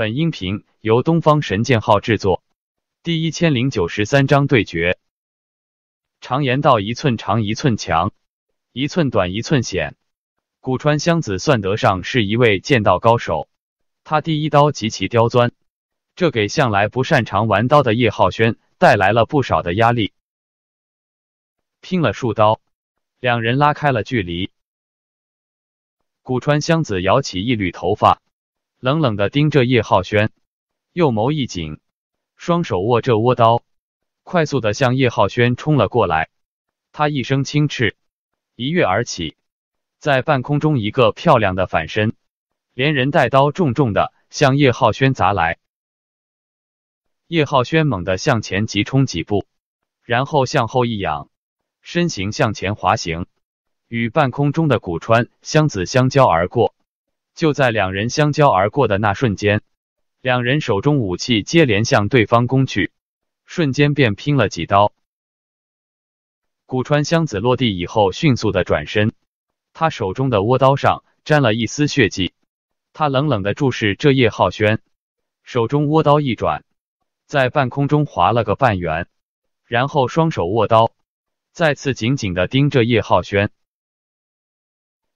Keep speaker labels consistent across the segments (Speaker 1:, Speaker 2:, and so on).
Speaker 1: 本音频由东方神剑号制作，第一千零九十三章对决。常言道一寸长一寸强，一寸短一寸险。古川香子算得上是一位剑道高手，他第一刀极其刁钻，这给向来不擅长玩刀的叶浩轩带来了不少的压力。拼了数刀，两人拉开了距离。古川香子摇起一缕头发。冷冷地盯着叶浩轩，右眸一紧，双手握着倭刀，快速地向叶浩轩冲了过来。他一声轻叱，一跃而起，在半空中一个漂亮的反身，连人带刀重重地向叶浩轩砸来。叶浩轩猛地向前急冲几步，然后向后一仰，身形向前滑行，与半空中的古川相子相交而过。就在两人相交而过的那瞬间，两人手中武器接连向对方攻去，瞬间便拼了几刀。古川香子落地以后，迅速的转身，他手中的倭刀上沾了一丝血迹，他冷冷的注视着叶浩轩，手中倭刀一转，在半空中划了个半圆，然后双手握刀，再次紧紧的盯着叶浩轩。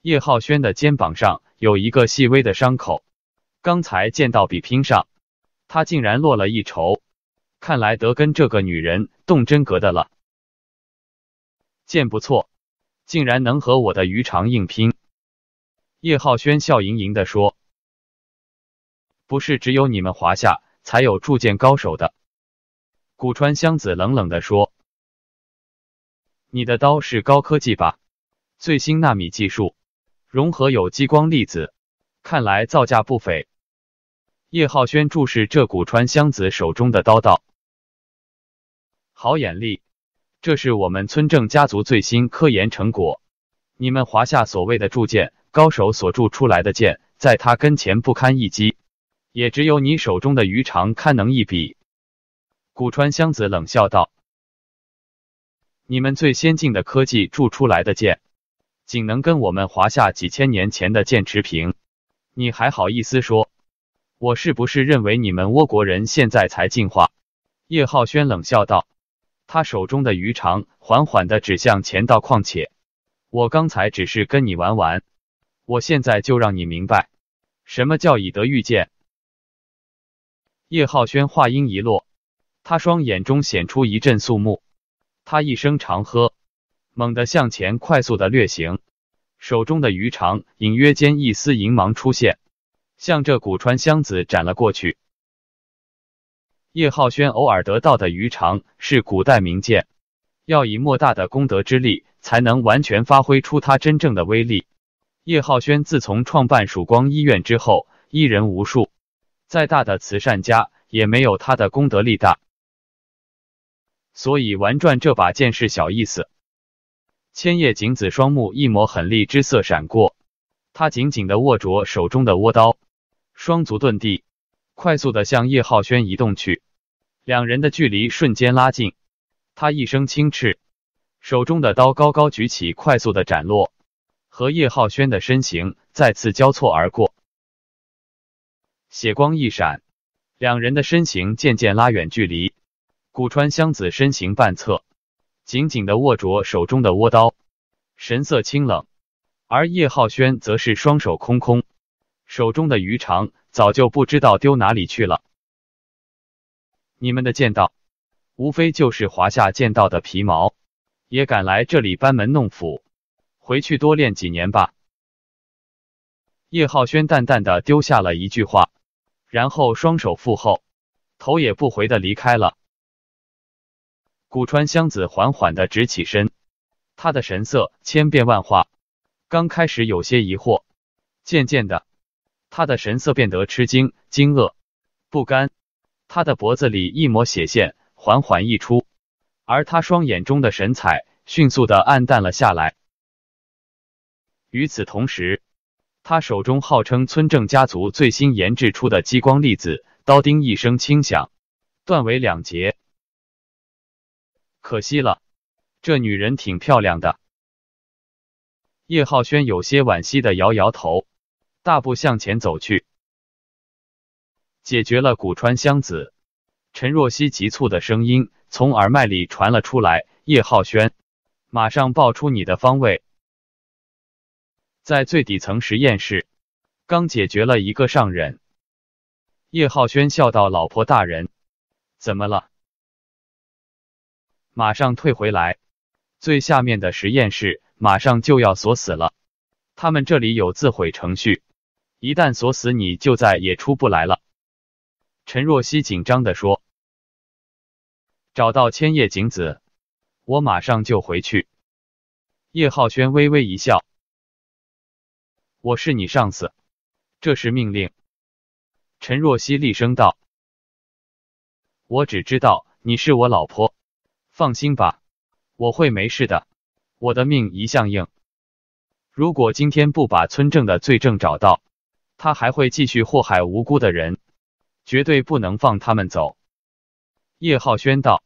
Speaker 1: 叶浩轩的肩膀上。有一个细微的伤口，刚才见到比拼上，他竟然落了一筹，看来得跟这个女人动真格的了。剑不错，竟然能和我的鱼肠硬拼。叶浩轩笑盈盈的说：“不是只有你们华夏才有铸剑高手的。”古川香子冷冷的说：“你的刀是高科技吧？最新纳米技术。”融合有激光粒子，看来造价不菲。叶浩轩注视这古川香子手中的刀道，好眼力！这是我们村正家族最新科研成果。你们华夏所谓的铸剑高手所铸出来的剑，在他跟前不堪一击，也只有你手中的鱼肠堪能一比。古川香子冷笑道：“你们最先进的科技铸出来的剑。”仅能跟我们华夏几千年前的剑持平，你还好意思说？我是不是认为你们倭国人现在才进化？叶浩轩冷笑道。他手中的鱼肠缓缓的指向前道，况且我刚才只是跟你玩玩，我现在就让你明白什么叫以德御剑。叶浩轩话音一落，他双眼中显出一阵肃穆，他一声长喝。猛地向前，快速的掠行，手中的鱼肠隐约间一丝银芒出现，向着古川箱子斩了过去。叶浩轩偶尔得到的鱼肠是古代名剑，要以莫大的功德之力才能完全发挥出它真正的威力。叶浩轩自从创办曙光医院之后，医人无数，再大的慈善家也没有他的功德力大，所以玩转这把剑是小意思。千叶景子双目一抹狠厉之色闪过，他紧紧的握着手中的倭刀，双足遁地，快速的向叶浩轩移动去。两人的距离瞬间拉近，他一声轻斥，手中的刀高高举起，快速的斩落，和叶浩轩的身形再次交错而过。血光一闪，两人的身形渐渐拉远距离。古川香子身形半侧。紧紧地握着手中的倭刀，神色清冷，而叶浩轩则是双手空空，手中的鱼肠早就不知道丢哪里去了。你们的剑道，无非就是华夏剑道的皮毛，也敢来这里班门弄斧，回去多练几年吧。叶浩轩淡淡的丢下了一句话，然后双手负后，头也不回的离开了。古川香子缓缓的直起身，她的神色千变万化，刚开始有些疑惑，渐渐的，他的神色变得吃惊、惊愕、不甘。他的脖子里一抹血线缓缓溢出，而他双眼中的神采迅速的暗淡了下来。与此同时，他手中号称村正家族最新研制出的激光粒子刀钉一声轻响，断为两截。可惜了，这女人挺漂亮的。叶浩轩有些惋惜的摇摇头，大步向前走去。解决了古川香子，陈若曦急促的声音从耳麦里传了出来。叶浩轩，马上报出你的方位。在最底层实验室，刚解决了一个上人。叶浩轩笑道：“老婆大人，怎么了？”马上退回来！最下面的实验室马上就要锁死了，他们这里有自毁程序，一旦锁死你就再也出不来了。”陈若曦紧张的说。“找到千叶景子，我马上就回去。”叶浩轩微微一笑，“我是你上司，这是命令。”陈若曦厉声道：“我只知道你是我老婆。”放心吧，我会没事的。我的命一向硬，如果今天不把村正的罪证找到，他还会继续祸害无辜的人，绝对不能放他们走。叶浩轩道：“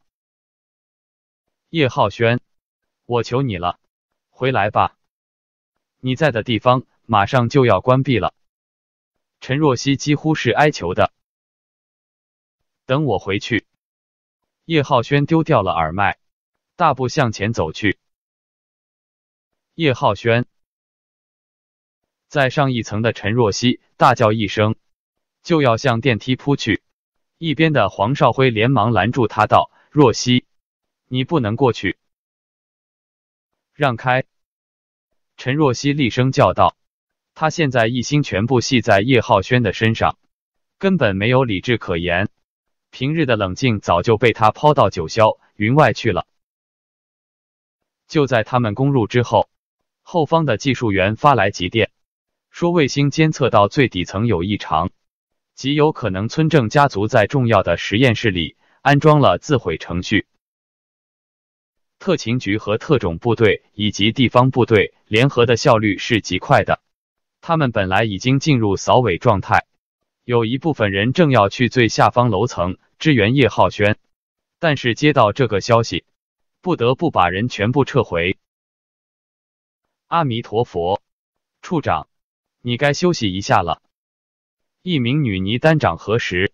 Speaker 1: 叶浩轩，我求你了，回来吧。你在的地方马上就要关闭了。”陈若曦几乎是哀求的：“等我回去。”叶浩轩丢掉了耳麦，大步向前走去。叶浩轩在上一层的陈若曦大叫一声，就要向电梯扑去。一边的黄少辉连忙拦住他，道：“若曦，你不能过去，让开！”陈若曦厉声叫道：“他现在一心全部系在叶浩轩的身上，根本没有理智可言。”平日的冷静早就被他抛到九霄云外去了。就在他们攻入之后，后方的技术员发来急电，说卫星监测到最底层有异常，极有可能村正家族在重要的实验室里安装了自毁程序。特勤局和特种部队以及地方部队联合的效率是极快的，他们本来已经进入扫尾状态。有一部分人正要去最下方楼层支援叶浩轩，但是接到这个消息，不得不把人全部撤回。阿弥陀佛，处长，你该休息一下了。一名女尼单掌合十，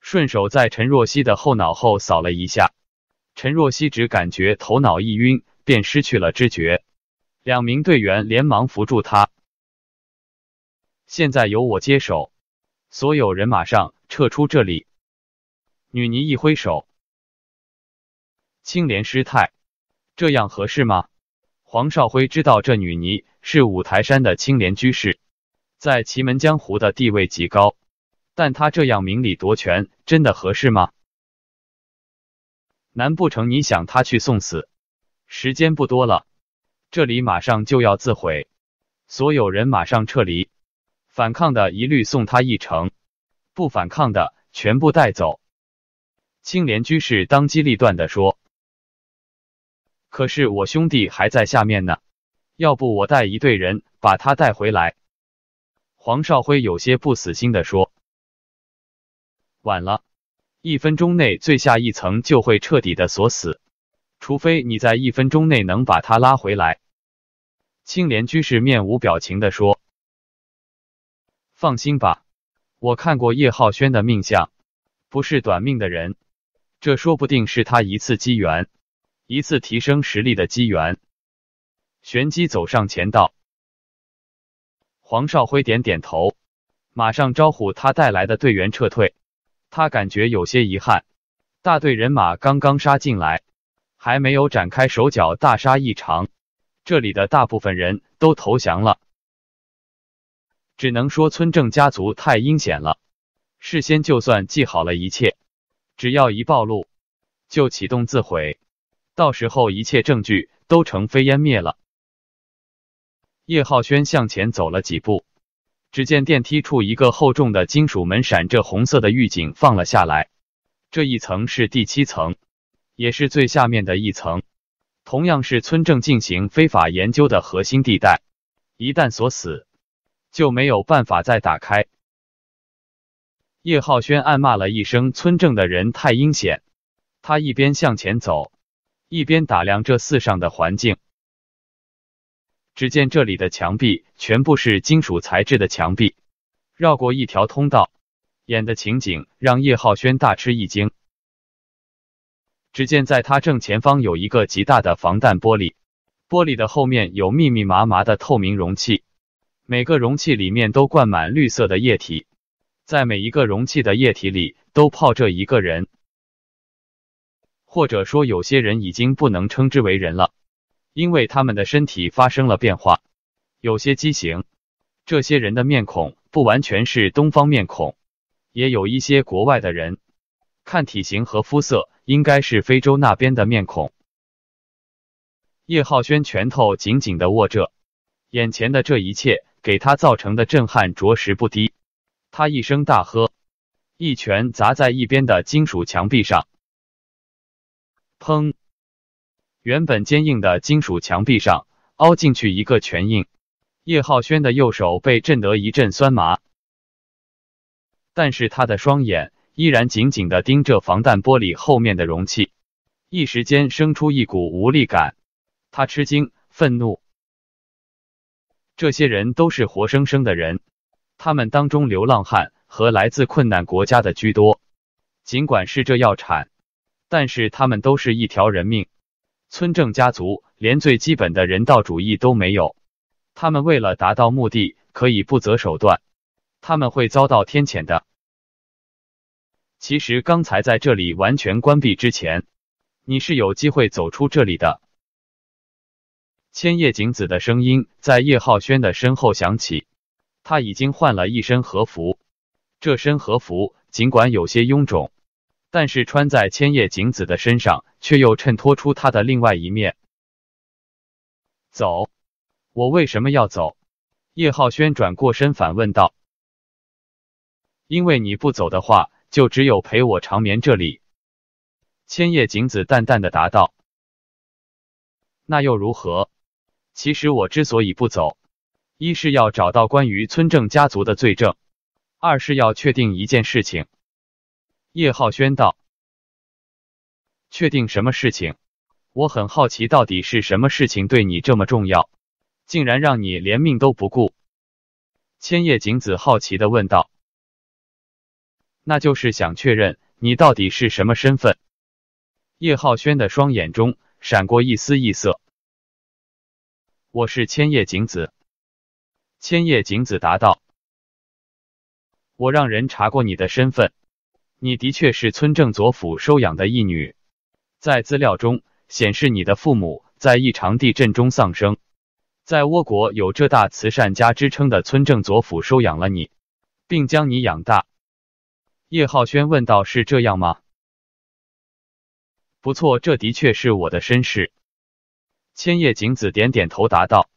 Speaker 1: 顺手在陈若曦的后脑后扫了一下，陈若曦只感觉头脑一晕，便失去了知觉。两名队员连忙扶住她。现在由我接手。所有人马上撤出这里。女尼一挥手，青莲师太，这样合适吗？黄少辉知道这女尼是五台山的青莲居士，在奇门江湖的地位极高，但他这样明里夺权，真的合适吗？难不成你想他去送死？时间不多了，这里马上就要自毁，所有人马上撤离。反抗的一律送他一程，不反抗的全部带走。青莲居士当机立断的说：“可是我兄弟还在下面呢，要不我带一队人把他带回来？”黄少辉有些不死心的说：“晚了，一分钟内最下一层就会彻底的锁死，除非你在一分钟内能把他拉回来。”青莲居士面无表情的说。放心吧，我看过叶浩轩的命相，不是短命的人，这说不定是他一次机缘，一次提升实力的机缘。玄机走上前道。黄少辉点点头，马上招呼他带来的队员撤退。他感觉有些遗憾，大队人马刚刚杀进来，还没有展开手脚大杀一场，这里的大部分人都投降了。只能说村正家族太阴险了，事先就算记好了一切，只要一暴露，就启动自毁，到时候一切证据都成飞烟灭了。叶浩轩向前走了几步，只见电梯处一个厚重的金属门闪着红色的预警放了下来。这一层是第七层，也是最下面的一层，同样是村正进行非法研究的核心地带，一旦锁死。就没有办法再打开。叶浩轩暗骂了一声：“村正的人太阴险。”他一边向前走，一边打量这寺上的环境。只见这里的墙壁全部是金属材质的墙壁。绕过一条通道，演的情景让叶浩轩大吃一惊。只见在他正前方有一个极大的防弹玻璃，玻璃的后面有密密麻麻的透明容器。每个容器里面都灌满绿色的液体，在每一个容器的液体里都泡着一个人，或者说有些人已经不能称之为人了，因为他们的身体发生了变化，有些畸形。这些人的面孔不完全是东方面孔，也有一些国外的人，看体型和肤色应该是非洲那边的面孔。叶浩轩拳头紧紧的握着，眼前的这一切。给他造成的震撼着实不低。他一声大喝，一拳砸在一边的金属墙壁上，砰！原本坚硬的金属墙壁上凹进去一个拳印。叶浩轩的右手被震得一阵酸麻，但是他的双眼依然紧紧地盯着防弹玻璃后面的容器，一时间生出一股无力感。他吃惊，愤怒。这些人都是活生生的人，他们当中流浪汉和来自困难国家的居多。尽管是这药产，但是他们都是一条人命。村正家族连最基本的人道主义都没有，他们为了达到目的可以不择手段，他们会遭到天谴的。其实刚才在这里完全关闭之前，你是有机会走出这里的。千叶景子的声音在叶浩轩的身后响起。他已经换了一身和服，这身和服尽管有些臃肿，但是穿在千叶景子的身上，却又衬托出他的另外一面。走？我为什么要走？叶浩轩转过身反问道。因为你不走的话，就只有陪我长眠这里。千叶景子淡淡的答道。那又如何？其实我之所以不走，一是要找到关于村正家族的罪证，二是要确定一件事情。叶浩轩道：“确定什么事情？我很好奇，到底是什么事情对你这么重要，竟然让你连命都不顾？”千叶景子好奇的问道：“那就是想确认你到底是什么身份？”叶浩轩的双眼中闪过一丝异色。我是千叶景子。千叶景子答道：“我让人查过你的身份，你的确是村正左辅收养的义女。在资料中显示，你的父母在异常地震中丧生，在倭国有浙大慈善家之称的村正左辅收养了你，并将你养大。”叶浩轩问道：“是这样吗？”“不错，这的确是我的身世。”千叶景子点点头，答道。